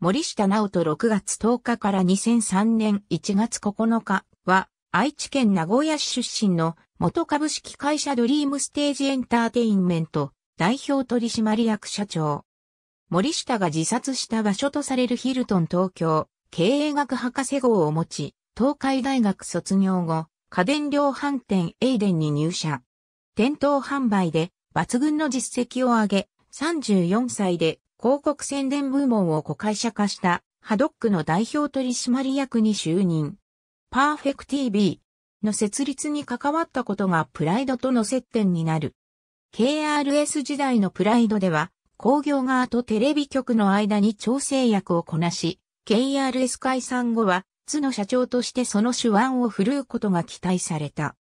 森下直人6月10日から2003年1月9日は、愛知県名古屋市出身の元株式会社ドリームステージエンターテインメント代表取締役社長。森下が自殺した場所とされるヒルトン東京経営学博士号を持ち、東海大学卒業後、家電量販店エイデンに入社。店頭販売で抜群の実績を上げ、34歳で広告宣伝部門を子会社化したハドックの代表取締役に就任。パーフェク TV の設立に関わったことがプライドとの接点になる。KRS 時代のプライドでは、工業側とテレビ局の間に調整役をこなし、KRS 解散後は、津の社長としてその手腕を振るうことが期待された。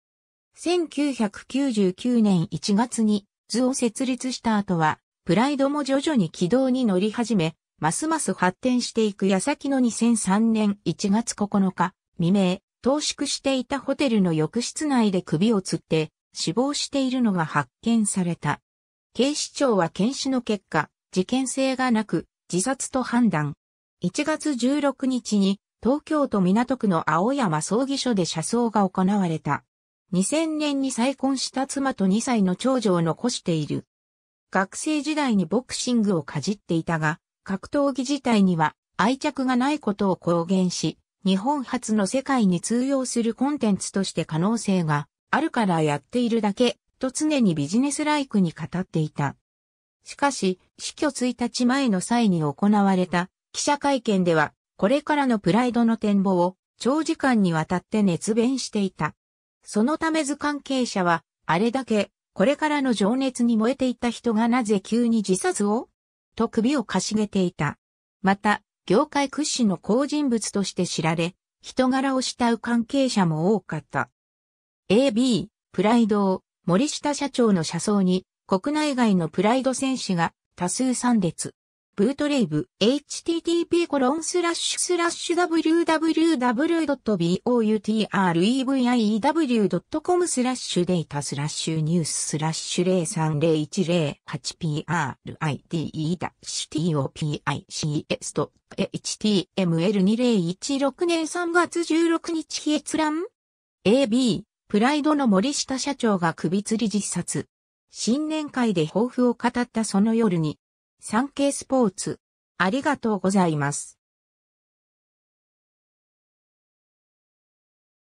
1999年1月に図を設立した後は、プライドも徐々に軌道に乗り始め、ますます発展していく矢先の2003年1月9日、未明、投縮していたホテルの浴室内で首を吊って死亡しているのが発見された。警視庁は検視の結果、事件性がなく自殺と判断。1月16日に東京都港区の青山葬儀所で車葬が行われた。2000年に再婚した妻と2歳の長女を残している。学生時代にボクシングをかじっていたが、格闘技自体には愛着がないことを公言し、日本初の世界に通用するコンテンツとして可能性があるからやっているだけ、と常にビジネスライクに語っていた。しかし、死去1日前の際に行われた記者会見では、これからのプライドの展望を長時間にわたって熱弁していた。そのため図関係者は、あれだけこれからの情熱に燃えていた人がなぜ急に自殺をと首をかしげていた。また、業界屈指の好人物として知られ、人柄を慕う関係者も多かった。AB、プライドを森下社長の車窓に国内外のプライド戦士が多数参列。ブートレイブ、http://www.boutreviw.com スラッシュデータスラッシュニューススラッシュ0 3 0 1 0 8 p r i d e t o p i c s h t m l 2 0 1 6年3月16日閲覧 AB、プライドの森下社長が首吊り自殺。新年会で抱負を語ったその夜に、産経スポーツ。ありがとうございます。